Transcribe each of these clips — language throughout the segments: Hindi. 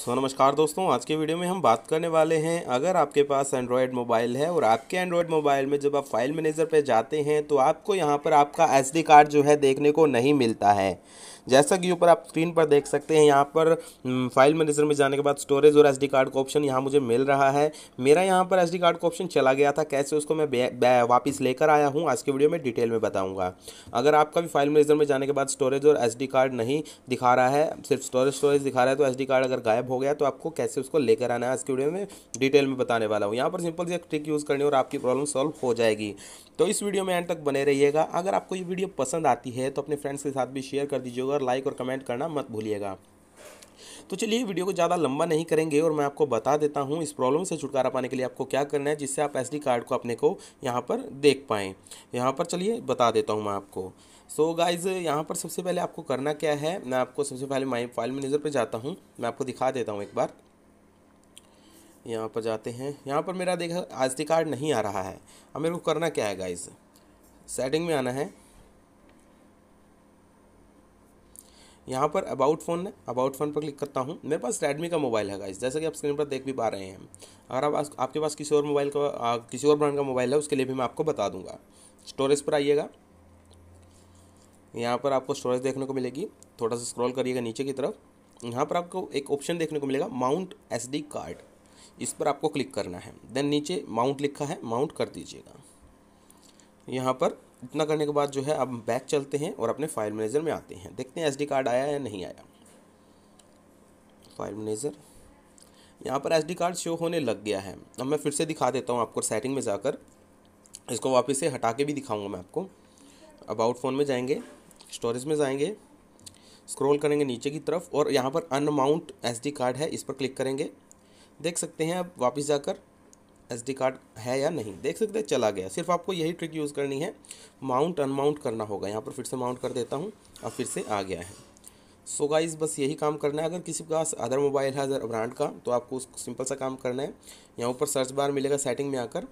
सो नमस्कार दोस्तों आज के वीडियो में हम बात करने वाले हैं अगर आपके पास एंड्रॉयड मोबाइल है और आपके एंड्रॉयड मोबाइल में जब आप फाइल मैनेजर पे जाते हैं तो आपको यहाँ पर आपका एसडी कार्ड जो है देखने को नहीं मिलता है जैसा कि ऊपर आप स्क्रीन पर देख सकते हैं यहाँ पर फाइल हम्म, मैनेजर में जाने के बाद स्टोरेज और एस कार्ड का ऑप्शन यहाँ मुझे मिल रहा है मेरा यहाँ पर एस कार्ड का ऑप्शन चला गया था कैसे उसको मैं वापस लेकर आया हूँ आज के वीडियो में डिटेल में बताऊँगा अगर आपका भी फाइल मैनेजर में जाने के बाद स्टोरेज और एस कार्ड नहीं दिखा रहा है सिर्फ स्टोरेज स्टोरेज दिखा रहा है तो एस कार्ड अगर गायब हो गया तो आपको कैसे उसको लेकर आना है आज के वीडियो में डिटेल में बताने वाला हूँ यहाँ पर सिंपल से ट्रिक यूज़ करनी और आपकी प्रॉब्लम सॉल्व हो जाएगी तो इस वीडियो में एंड तक बने रहिएगा अगर आपको ये वीडियो पसंद आती है तो अपने फ्रेंड्स के साथ भी शेयर कर दीजिएगा और लाइक और कमेंट करना मत भूलिएगा तो चलिए वीडियो को ज़्यादा लंबा नहीं करेंगे और मैं आपको बता देता हूँ इस प्रॉब्लम से छुटकारा पाने के लिए आपको क्या करना है जिससे आप एसडी कार्ड को अपने को यहाँ पर देख पाएँ यहाँ पर चलिए बता देता हूँ मैं आपको सो so गाइज यहाँ पर सबसे पहले आपको करना क्या है मैं आपको सबसे पहले माई फाइल मैनेजर पर जाता हूँ मैं आपको दिखा देता हूँ एक बार यहाँ पर जाते हैं यहाँ पर मेरा देखा एस कार्ड नहीं आ रहा है अब मेरे को करना क्या है गाइज सेटिंग में आना है यहाँ पर अबाउट फ़ोन है अबाउट फ़ोन पर क्लिक करता हूँ मेरे पास रेडमी का मोबाइल है गाइस जैसा कि आप स्क्रीन पर देख भी पा रहे हैं अगर आप आपके पास किसी और मोबाइल का किसी और ब्रांड का मोबाइल है उसके लिए भी मैं आपको बता दूंगा स्टोरेज पर आइएगा यहाँ पर आपको स्टोरेज देखने को मिलेगी थोड़ा सा स्क्रॉल करिएगा नीचे की तरफ यहाँ पर आपको एक ऑप्शन देखने को मिलेगा माउंट एस कार्ड इस पर आपको क्लिक करना है देन नीचे माउंट लिखा है माउंट कर दीजिएगा यहाँ पर इतना करने के बाद जो है अब बैक चलते हैं और अपने फाइल मैनेजर में आते हैं देखते हैं एस कार्ड आया या नहीं आया फाइल मैनेजर यहाँ पर एस कार्ड शो होने लग गया है अब मैं फिर से दिखा देता हूँ आपको सेटिंग में जाकर इसको वापस से हटा के भी दिखाऊँगा मैं आपको अबाउट फ़ोन में जाएंगे स्टोरेज में जाएंगे स्क्रॉल करेंगे नीचे की तरफ और यहाँ पर अनमाउंट एस कार्ड है इस पर क्लिक करेंगे देख सकते हैं आप वापस जाकर एस कार्ड है या नहीं देख सकते चला गया सिर्फ आपको यही ट्रिक यूज़ करनी है माउंट अनमाउंट करना होगा यहाँ पर फिर से माउंट कर देता हूँ और फिर से आ गया है सो so गाइज बस यही काम करना है अगर किसी का अदर मोबाइल है अदर ब्रांड का तो आपको उसको सिंपल सा काम करना है यहाँ ऊपर सर्च बार मिलेगा सेटिंग में आकर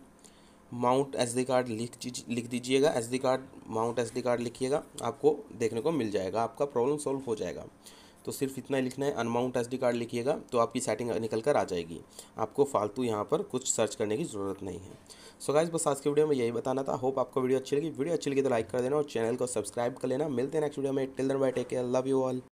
माउंट एस डी कार्ड लिख लिख दीजिएगा S D card mount S D card लिखिएगा आपको देखने को मिल जाएगा आपका प्रॉब्लम सॉल्व हो जाएगा तो सिर्फ इतना लिखना है अनमाउंट एस कार्ड लिखिएगा तो आपकी सेटिंग निकल कर आ जाएगी आपको फालतू यहाँ पर कुछ सर्च करने की ज़रूरत नहीं है सो गाइज बस आज के वीडियो में यही बताना था होप आपको वीडियो अच्छी लगी वीडियो अच्छी लगी तो लाइक कर देना और चैनल को सब्सक्राइब कर लेना मिलते हैं नेक्स्ट वीडियो में till then bye take care love you all